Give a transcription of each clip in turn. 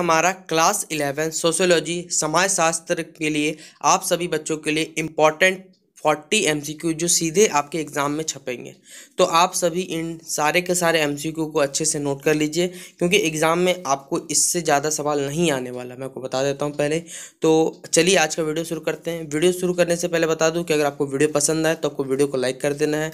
हमारा class eleven sociology समाजशास्त्र के लिए आप सभी बच्चों के लिए इम्पॉर्टेंट फोर्टी एम जो सीधे आपके एग्ज़ाम में छपेंगे तो आप सभी इन सारे के सारे एम को अच्छे से नोट कर लीजिए क्योंकि एग्ज़ाम में आपको इससे ज़्यादा सवाल नहीं आने वाला मैं आपको बता देता हूँ पहले तो चलिए आज का वीडियो शुरू करते हैं वीडियो शुरू करने से पहले बता दूँ कि अगर आपको वीडियो पसंद आए तो आपको वीडियो को लाइक कर देना है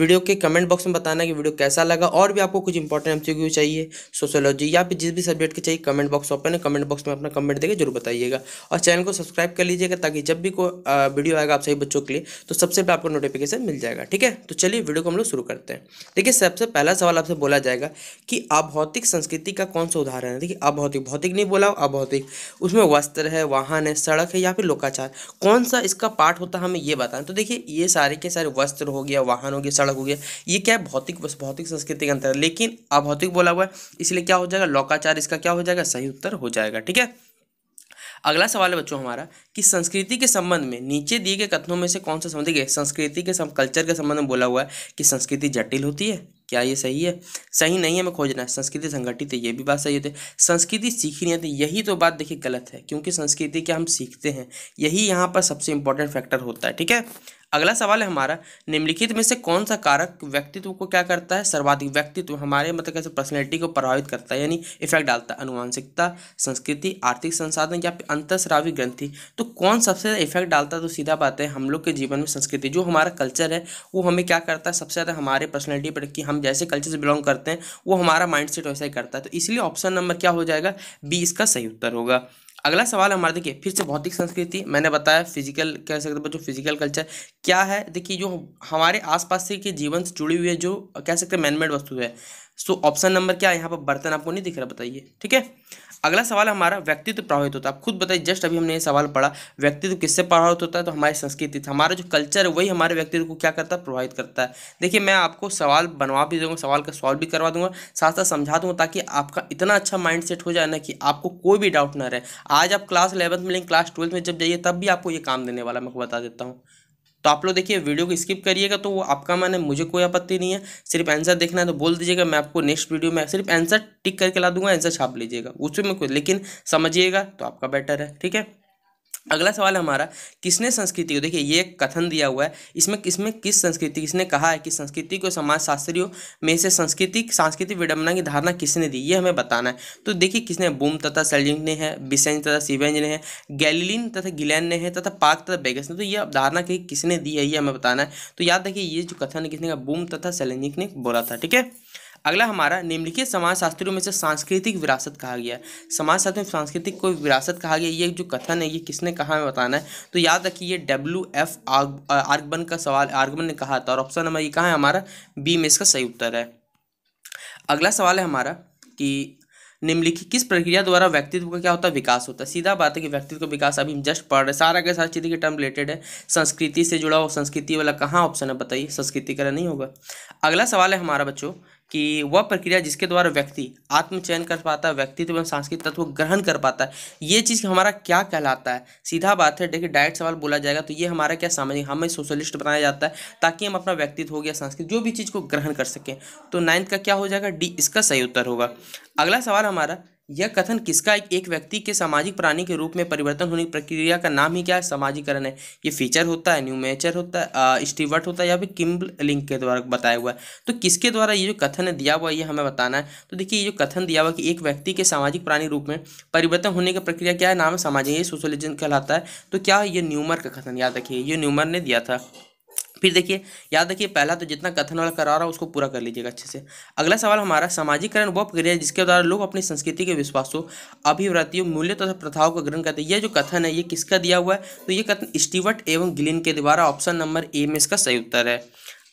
वीडियो के कमेंट बॉक्स में बताना कि वीडियो कैसा लगा और भी आपको कुछ इंपॉर्टेंट एम चाहिए सोशोलॉजी या फिर जिस भी सब्जेक्ट के चाहिए कमेंट बॉक्स ओपन है कमेंट बॉक्स में अपना कमेंट देकर जरूर बताइएगा और चैनल को सब्सक्राइब कर लीजिएगा ताकि जब भी कोई वीडियो आएगा आप सभी बच्चों के लिए तो सबसे पहले आपको नोटिफिकेशन मिल जाएगा ठीक है तो चलिए वीडियो को हम लोग शुरू करते हैं देखिए सबसे पहला सवाल आपसे बोला जाएगा कि अभौतिक संस्कृति का कौन सा उदाहरण है देखिए अभौतिक भौतिक नहीं बोला अभौतिक उसमें वस्त्र है वाहन है सड़क है या फिर लोकाचार कौन सा इसका पार्ट होता है हमें ये बताएं तो देखिए ये सारे के सारे वस्त्र हो गया वाहन हो गया सड़क हो गया ये क्या है भौतिक भौतिक संस्कृति का अंतर है लेकिन अभौतिक बोला हुआ है इसलिए क्या हो जाएगा लोकाचार इसका क्या हो जाएगा सही उत्तर हो जाएगा ठीक है अगला सवाल है बच्चों हमारा कि संस्कृति के संबंध में नीचे दिए गए कथनों में से कौन सा संबंध देखिए संस्कृति के सम कल्चर के संबंध में बोला हुआ है कि संस्कृति जटिल होती है क्या ये सही है सही नहीं है हमें खोजना है संस्कृति संगठित है ये भी बात सही होती है संस्कृति सीखी नहीं आती यही तो बात देखिए गलत है क्योंकि संस्कृति क्या हम सीखते हैं यही यहाँ पर सबसे इंपॉर्टेंट फैक्टर होता है ठीक है अगला सवाल है हमारा निम्नलिखित में से कौन सा कारक व्यक्तित्व को क्या करता है सर्वाधिक व्यक्तित्व हमारे मतलब कैसे पर्सनैलिटी को प्रभावित करता है यानी इफेक्ट डालता है अनुवांशिकता संस्कृति आर्थिक संसाधन या फिर अंतरश्रावी ग्रंथि तो कौन सबसे ज़्यादा इफेक्ट डालता है तो सीधा बात है हम लोग के जीवन में संस्कृति जो हमारा कल्चर है वो हमें क्या करता है सबसे ज़्यादा हमारे पर्सनैलिटी पर कि हम जैसे कल्चर से बिलोंग करते हैं वो हमारा माइंड वैसा ही करता है तो इसलिए ऑप्शन नंबर क्या हो जाएगा बी इसका सही उत्तर होगा अगला सवाल हमारा देखिए फिर से भौतिक संस्कृति मैंने बताया फिजिकल कह सकते हैं बच्चों फिजिकल कल्चर क्या है देखिए जो हमारे आसपास से के जीवन से जुड़ी हुई है जो कह सकते हैं मैनमेड वस्तु है सो ऑप्शन नंबर क्या है यहाँ पर बर्तन आपको नहीं दिख रहा बताइए ठीक है अगला सवाल हमारा व्यक्तित्व प्रभावित होता है आप खुद बताइए जस्ट अभी हमने ये सवाल पढ़ा व्यक्तित्व किससे प्रभावित होता है तो हमारी संस्कृति हमारा जो कल्चर है वही हमारे व्यक्तित्व को क्या करता है प्रभावित करता है देखिए मैं आपको सवाल बनवा भी दूंगा सवाल का सॉल्व भी करवा दूंगा साथ साथ समझा दूंगा ताकि आपका इतना अच्छा माइंड सेट हो जाए ना कि आपको कोई भी डाउट ना रहे आज आप क्लास इलेवंथ में लेंगे क्लास ट्वेल्थ में जब जाइए तब भी आपको ये काम देने वाला मैं बता देता हूँ तो आप लोग देखिए वीडियो को स्किप करिएगा तो वो आपका मन है मुझे कोई आपत्ति नहीं है सिर्फ आंसर देखना है तो बोल दीजिएगा मैं आपको नेक्स्ट वीडियो में सिर्फ आंसर टिक करके ला दूंगा आंसर छाप लीजिएगा उसमें कोई लेकिन समझिएगा तो आपका बेटर है ठीक है अगला सवाल हमारा किसने संस्कृति को देखिए ये कथन दिया हुआ है इसमें किसमें किस संस्कृति किसने कहा है कि संस्कृति को समाज शास्त्रियों में से संस्कृति सांस्कृतिक विडम्बना की धारणा किसने दी ये हमें बताना है तो देखिए किसने बूम तथा सेल्जिंग ने है बिसेंज तथा सिवेंज ने है गैलिन तथा गिलैन ने है तथा पाक तथा बेगस ने तो ये धारणा किसने दी है ये हमें बताना है तो याद रखिए ये जो कथन है किसने का बूम तथा सेलेंजिक ने बोला था ठीक है अगला हमारा निम्नलिखित समाजशास्त्रियों में से सांस्कृतिक विरासत कहा गया है समाजशास्त्र में सांस्कृतिक को विरासत कहा गया ये जो कथन है ये किसने कहा है बताना है तो याद रखिए डब्ल्यू एफ आर्गबन का सवाल आर्गबन ने कहा था और ऑप्शन नंबर ये कहा है हमारा बी में इसका सही उत्तर है अगला सवाल है हमारा कि निम्नलिखित किस प्रक्रिया द्वारा व्यक्तित्व का क्या होता है विकास होता है सीधा बात है कि व्यक्तित्व का विकास अभी हम जस्ट पढ़ रहे हैं सारा का सारा चीज़ के टर्म रिलेटेड है संस्कृति से जुड़ा हो संस्कृति वाला कहाँ ऑप्शन है बताइए संस्कृति का नहीं होगा अगला सवाल है हमारा बच्चों कि वह प्रक्रिया जिसके द्वारा व्यक्ति आत्मचयन कर पाता है व्यक्तित्व एवं सांस्कृतिक तत्व ग्रहण कर पाता है ये चीज़ हमारा क्या कहलाता है सीधा बात है देखिए डायरेक्ट सवाल बोला जाएगा तो ये हमारा क्या सामाजिक हमें सोशलिस्ट बनाया जाता है ताकि हम अपना व्यक्तित्व हो गया सांस्कृतिक जो भी चीज़ को ग्रहण कर सकें तो नाइन्थ का क्या हो जाएगा डी इसका सही उत्तर होगा अगला सवाल हमारा यह कथन किसका एक, एक व्यक्ति के सामाजिक प्राणी के रूप में परिवर्तन होने की प्रक्रिया का नाम ही क्या है समाजीकरण है ये फीचर होता है न्यूमेचर होता है स्टीवर्ट होता है या फिर किम्ब लिंक के द्वारा बताया हुआ है तो किसके द्वारा ये जो कथन है दिया हुआ ये हमें बताना है तो देखिए ये जो कथन दिया हुआ कि एक व्यक्ति के सामाजिक प्राणी रूप में परिवर्तन होने की प्रक्रिया क्या है नाम है सामाजिक ये कहलाता है तो क्या ये न्यूमर का कथन याद रखिए ये न्यूमर ने दिया था फिर देखिए याद रखिए पहला तो जितना कथन वाला करा रहा है उसको पूरा कर लीजिएगा अच्छे से अगला सवाल हमारा सामाजिकरण वह प्रक्रिया जिसके द्वारा लोग अपनी संस्कृति के विश्वासों अभिव्रतियों मूल्य तथा प्रथाओं का ग्रहण करते हैं यह जो कथन है ये किसका दिया हुआ है तो ये कथन स्टीवर्ट एवं ग्लिन के द्वारा ऑप्शन नंबर ए में इसका सही उत्तर है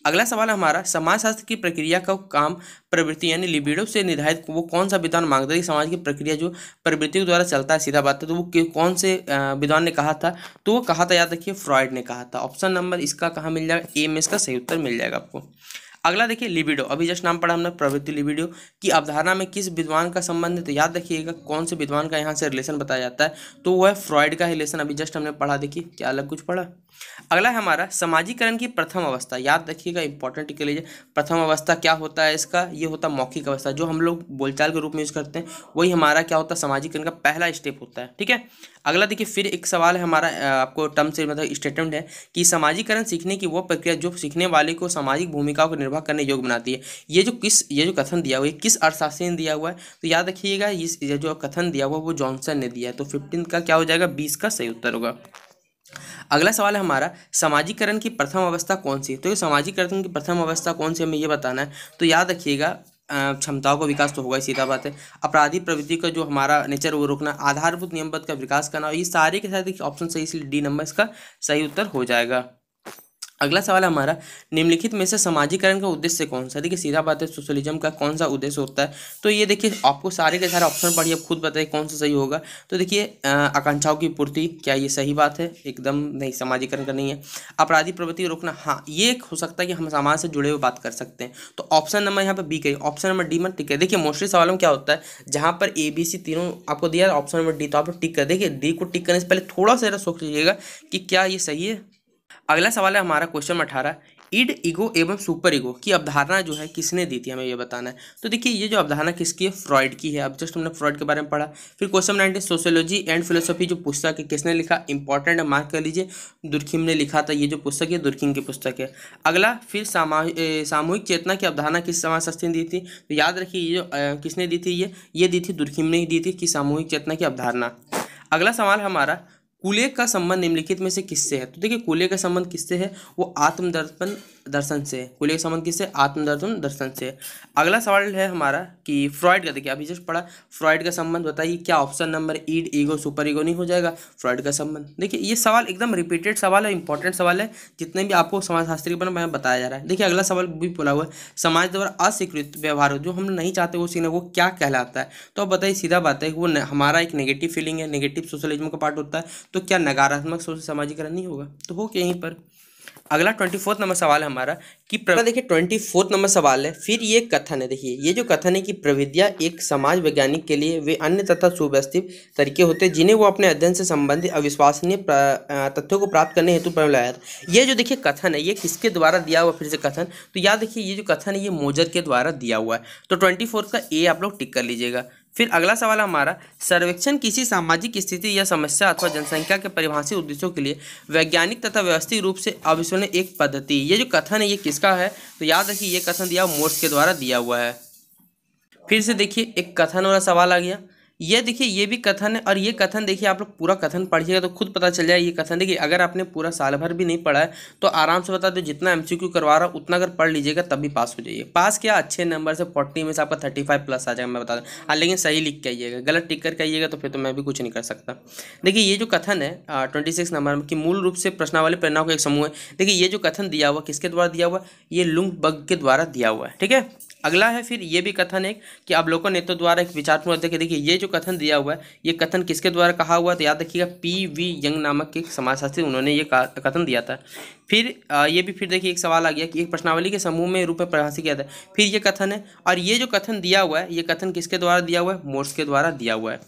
अगला सवाल हमारा समाजशास्त्र की प्रक्रिया का काम प्रवृत्ति यानी लिबिडो से निर्धारित वो कौन सा विद्वान मांगता है समाज की प्रक्रिया जो प्रवृत्ति के द्वारा चलता है सीधा बात है तो वो कौन से विद्वान ने कहा था तो वो कहा था याद रखिए फ्रॉयड ने कहा था ऑप्शन नंबर इसका कहाँ मिल जाएगा ए में इसका सही उत्तर मिल जाएगा आपको अगला देखिए लिबिडो अभी जस्ट नाम पढ़ा हमने प्रवृत्ति लिबिडो की अवधारणा में किस विद्वान का संबंध है तो याद रखिएगा कौन से विद्वान का यहाँ से रिलेशन बताया जाता है तो वो है फ्रॉइड का रिलेशन अभी जस्ट हमने पढ़ा देखिए क्या अलग कुछ पढ़ा अगला है हमारा समाजीकरण की प्रथम अवस्था याद रखिएगा इंपॉर्टेंट के लिए प्रथम अवस्था क्या होता है इसका ये होता है मौखिक अवस्था जो हम लोग बोलचाल के रूप में यूज़ करते हैं वही हमारा क्या होता है सामाजिकरण का पहला स्टेप होता है ठीक है अगला देखिए फिर एक सवाल है हमारा आपको टर्म से मतलब स्टेटमेंट है कि समाजीकरण सीखने की वो प्रक्रिया जो सीखने वाले को सामाजिक भूमिकाओं के निर्वाह करने योग्य बनाती है ये जो किस ये जो कथन दिया हुआ है किस अर्थशास्त्री ने दिया हुआ है तो याद रखिएगा इस ये जो कथन दिया हुआ वो जॉनसन ने दिया है तो फिफ्टीन का क्या हो जाएगा बीस का सही उत्तर होगा अगला सवाल है हमारा समाजीकरण की प्रथम अवस्था कौन सी है तो ये समाजीकरण की प्रथम अवस्था कौन सी हमें ये बताना है तो याद रखिएगा क्षमताओं का विकास तो होगा ही सीधा बात है अपराधी प्रवृत्ति का जो हमारा नेचर वो रोकना आधारभूत नियमबद्ध का विकास करना और ये सारे के साथ ऑप्शन सही इसलिए डी नंबर इसका सही उत्तर हो जाएगा अगला सवाल हमारा निम्नलिखित में से समाजीकरण का उद्देश्य कौन सा देखिए सीधा बात है सोशलिज्म का कौन सा उद्देश्य होता है तो ये देखिए आपको सारे के सारे ऑप्शन पढ़िए आप खुद बताइए कौन सा सही होगा तो देखिए आकांक्षाओं की पूर्ति क्या ये सही बात है एकदम नहीं समाजीकरण का नहीं है अपराधी प्रवृत्ति रोकना हाँ ये हो सकता है कि हम समाज से जुड़े हुए बात कर सकते हैं तो ऑप्शन नंबर यहाँ पर बी कही ऑप्शन नंबर डी में टिक है देखिए मोस्टली सवालों में क्या होता है जहाँ पर ए बी सी तीनों आपको दिया ऑप्शन नंबर डी तो आप टिक कर देखिए डी को टिक करने से पहले थोड़ा सा सोच लीजिएगा कि क्या ये सही है अगला सवाल है हमारा क्वेश्चन अठारह इड इगो एवं सुपर इगो की अवधारणा जो है किसने दी थी हमें ये बताना है तो देखिए ये जो अवधारणा किसकी है फ्रॉइड की है अब जस्ट हमने फ्रॉइड के बारे में पढ़ा फिर question nineteen sociology and philosophy जो पुस्तक है किसने लिखा इंपॉर्टेंट मार्क कर लीजिए दुर्खिम ने लिखा था ये जो पुस्तक है दुर्खिम की पुस्तक है अगला फिर सामूहिक चेतना की अवधारणा किस समाजशास्त्री ने दी थी तो याद रखिए ये जो किसने दी थी ये ये दी थी दुर्खिम ने ही दी थी कि सामूहिक चेतना की अवधारणा अगला सवाल हमारा कुले का संबंध निम्नलिखित में से किससे है तो देखिए कुले का संबंध किससे है वो आत्मदर्पण दर्शन से है कुले का संबंध किससे आत्मदर्पण दर्शन से है अगला सवाल है हमारा कि फ्रॉइड का देखिए अभी जस्ट पढ़ा फ्रॉइड का संबंध बताइए क्या option number id ego super ego नहीं हो जाएगा फ्रॉइड का संबंध देखिए ये सवाल एकदम रिपीटेड सवाल है इंपॉर्टेंट सवाल है जितने भी आपको समाजशास्त्री के बारे में बताया जा रहा है देखिए अगला सवाल भी बोला हुआ है समाज द्वारा अस्वीकृत व्यवहार जो हम नहीं चाहते वो सीने वो क्या कहलाता है तो अब बताइए सीधा बात है वो हमारा एक नेगेटिव फीलिंग है नेगेटिव सोशलिज्म का पार्ट होता है तो क्या नकारात्मक सोच समाजीकरण नहीं होगा तो हो क्या यहीं पर अगला ट्वेंटी फोर्थ नंबर सवाल है हमारा कि प्रवृत्ति देखिए ट्वेंटी फोर्थ नंबर सवाल है फिर ये कथन है देखिए ये जो कथन है कि प्रविद्या एक समाज वैज्ञानिक के लिए वे अन्य तथा सुव्यवस्थित तरीके होते हैं जिन्हें वो अपने अध्ययन से संबंधित अविश्वसनीय तथ्यों को प्राप्त करने हेतु प्रयोग लाया था ये जो देखिए कथन है ये किसके द्वारा दिया हुआ फिर से कथन तो याद देखिए ये जो कथन है ये मोजर के द्वारा दिया हुआ है तो ट्वेंटी का ए आप लोग टिक कर लीजिएगा फिर अगला सवाल हमारा सर्वेक्षण किसी सामाजिक स्थिति या समस्या अथवा जनसंख्या के परिभाषित उद्देश्यों के लिए वैज्ञानिक तथा व्यवस्थित रूप से अविश्वने एक पद्धति ये जो कथन है ये किसका है तो याद रखिए ये कथन दिया मोर्स के द्वारा दिया हुआ है फिर से देखिए एक कथन वाला सवाल आ गया ये देखिए ये भी कथन है और ये कथन देखिए आप लोग पूरा कथन पढ़िएगा तो खुद पता चल जाए ये कथन देखिए अगर आपने पूरा साल भर भी नहीं पढ़ा है तो आराम से बता दो जितना एम करवा रहा हूँ उतना अगर पढ़ लीजिएगा तब भी पास हो जाइए पास किया अच्छे नंबर से फोर्टी में से आपका थर्टी फाइव प्लस आ जाएगा मैं बता दूँ हाँ लेकिन सही लिख के आइएगा गलत टिक करके आइएगा तो फिर तो मैं भी कुछ नहीं कर सकता देखिए ये जो कथन है ट्वेंटी सिक्स नंबर में कि मूल रूप से प्रश्नावली प्रेरणाओं का एक समूह है देखिए ये जो कथन दिया हुआ किसके द्वारा दिया हुआ ये लुंग बग के द्वारा दिया हुआ है ठीक है अगला है फिर ये भी कथन एक कि आप लोगों ने तो द्वारा एक विचार पूर्व देखिए देखिए ये जो कथन दिया हुआ है ये कथन किसके द्वारा कहा हुआ है तो याद रखिएगा पी वी यंग नामक एक समाजशास्त्री उन्होंने ये कथन दिया था फिर ये भी फिर देखिए एक सवाल आ गया कि एक प्रश्नावली के समूह में रूप में प्रभाषित किया था फिर ये कथन है और ये जो कथन दिया हुआ है ये कथन किसके द्वारा दिया हुआ है मोर्स के द्वारा दिया हुआ है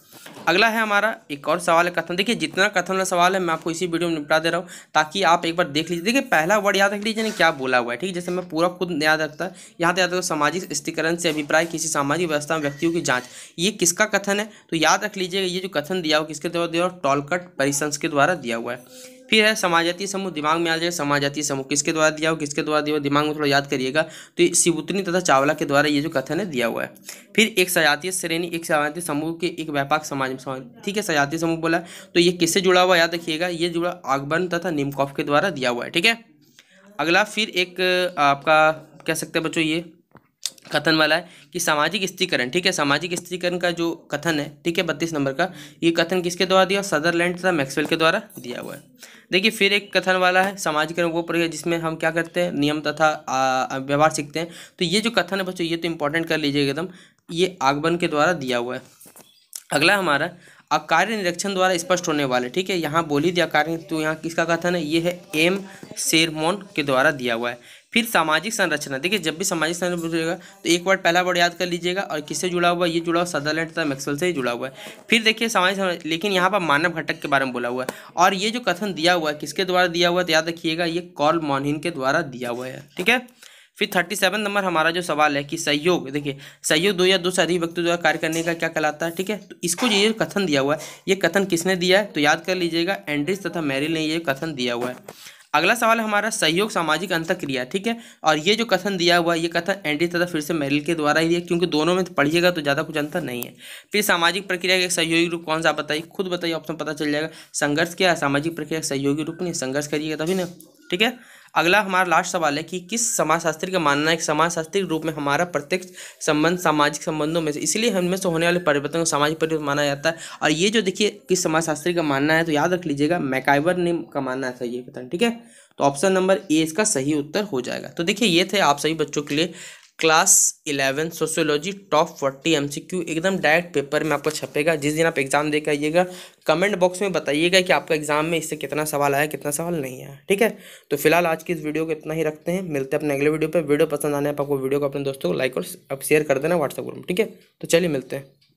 अगला है हमारा एक और सवाल है कथन देखिए जितना कथन वाला सवाल है मैं आपको इसी वीडियो में निपटा दे रहा हूँ ताकि आप एक बार देख लीजिए देखिए पहला वर्ड याद रख लीजिए ने क्या बोला हुआ है ठीक है जैसे मैं पूरा खुद याद रखता है यहाँ याद रखता सामाजिक स्थिरीकरण से अभिप्राय किसी सामाजिक व्यवस्था में व्यक्तियों की जांच ये किसका कथन है तो याद रख लीजिएगा ये जो कथन दिया हुआ किसके द्वारा दिया हुआ टॉलकट परिसंस के द्वारा दिया हुआ है फिर है समाजातीय समूह दिमाग में आ जाए समाजातीय समूह किसके द्वारा दिया हो किसके द्वारा दिया हो दिमाग में थोड़ा याद करिएगा तो शिवुतनी तथा चावला के द्वारा ये जो कथन है दिया हुआ है फिर एक सजातीय श्रेणी एक सजातीय समूह के एक व्यापक समाज में ठीक है सजातीय समूह बोला तो ये किससे जुड़ा हुआ याद रखिएगा ये जुड़ा आगबन तथा निमकॉफ के द्वारा दिया हुआ है ठीक है अगला फिर एक आपका कह सकते हैं बच्चों ये कथन वाला है कि सामाजिक स्थिरीकरण ठीक है सामाजिक स्थिरीकरण का जो कथन है ठीक है बत्तीस नंबर का ये कथन किसके द्वारा दिया सदरलैंड तथा मैक्सवेल के द्वारा दिया हुआ है देखिए फिर एक कथन वाला है सामाजिकरण वो प्रक्रिया जिसमें हम क्या करते हैं नियम तथा व्यवहार सीखते हैं तो ये जो कथन है बच्चों ये तो इंपॉर्टेंट कर लीजिए एकदम ये आगमन के द्वारा दिया हुआ है अगला हमारा अकार्य कार्य निरीक्षण द्वारा स्पष्ट होने वाले ठीक है यहाँ बोली दिया कार्य तो यहाँ किसका कथन है ये है एम सेरमोन के द्वारा दिया हुआ है फिर सामाजिक संरचना देखिए जब भी सामाजिक संरचना तो एक बार पहला वर्ड याद कर लीजिएगा और किससे जुड़ा हुआ है ये जुड़ा हुआ सदरलैंड तथा मैक्सवेल से ही जुड़ा हुआ है फिर देखिए सामाजिक लेकिन यहाँ पर मानव घटक के बारे में बोला हुआ है और ये जो कथन दिया हुआ है किसके द्वारा दिया हुआ है तो याद रखिएगा ये कॉल मोनहिन के द्वारा दिया हुआ है ठीक है फिर थर्टी सेवन नंबर हमारा जो सवाल है कि सहयोग देखिए सहयोग दो या दो से अधिक व्यक्ति द्वारा कार्य करने का क्या कहलाता है ठीक है तो इसको ये कथन दिया हुआ है ये कथन किसने दिया है तो याद कर लीजिएगा एंड्रिस तथा मैरिल ने ये कथन दिया हुआ है अगला सवाल है हमारा सहयोग सामाजिक अंत क्रिया ठीक है और ये जो कथन दिया हुआ है ये कथन एंडी तथा फिर से मेरिल के द्वारा ही है क्योंकि दोनों में तो पढ़िएगा तो ज़्यादा कुछ अंतर नहीं है फिर सामाजिक प्रक्रिया का सहयोगी रूप कौन सा बताइए खुद बताइए ऑप्शन पता चल जाएगा संघर्ष क्या है सामाजिक प्रक्रिया सहयोगी रूप नहीं संघर्ष करिएगा तभी ना ठीक है अगला हमारा लास्ट सवाल है कि किस समाजशास्त्री का मानना है कि समाजशास्त्री रूप में हमारा प्रत्यक्ष संबंध सामाजिक संबंधों में से इसलिए हमें से होने वाले परिवर्तन को सामाजिक परिवर्तन माना जाता है और ये जो देखिए किस समाजशास्त्री का मानना है तो याद रख लीजिएगा मैकाइवर ने का मानना था ये पता ठीक है तो ऑप्शन नंबर ए इसका सही उत्तर हो जाएगा तो देखिए ये थे आप सभी बच्चों के लिए class eleven sociology top forty M एकदम डायरेक्ट पेपर में आपको छपेगा जिस दिन आप एग्ज़ाम देकर आइएगा कमेंट बॉक्स में बताइएगा कि आपका एग्ज़ाम में इससे कितना सवाल आया कितना सवाल नहीं आया ठीक है तो फिलहाल आज की इस वीडियो को इतना ही रखते हैं मिलते हैं अपने अगले वीडियो पर वीडियो पसंद आने आपको वीडियो को अपने दोस्तों को लाइक और शेयर कर देना व्हाट्सएप ग्रुप ठीक है तो चलिए मिलते हैं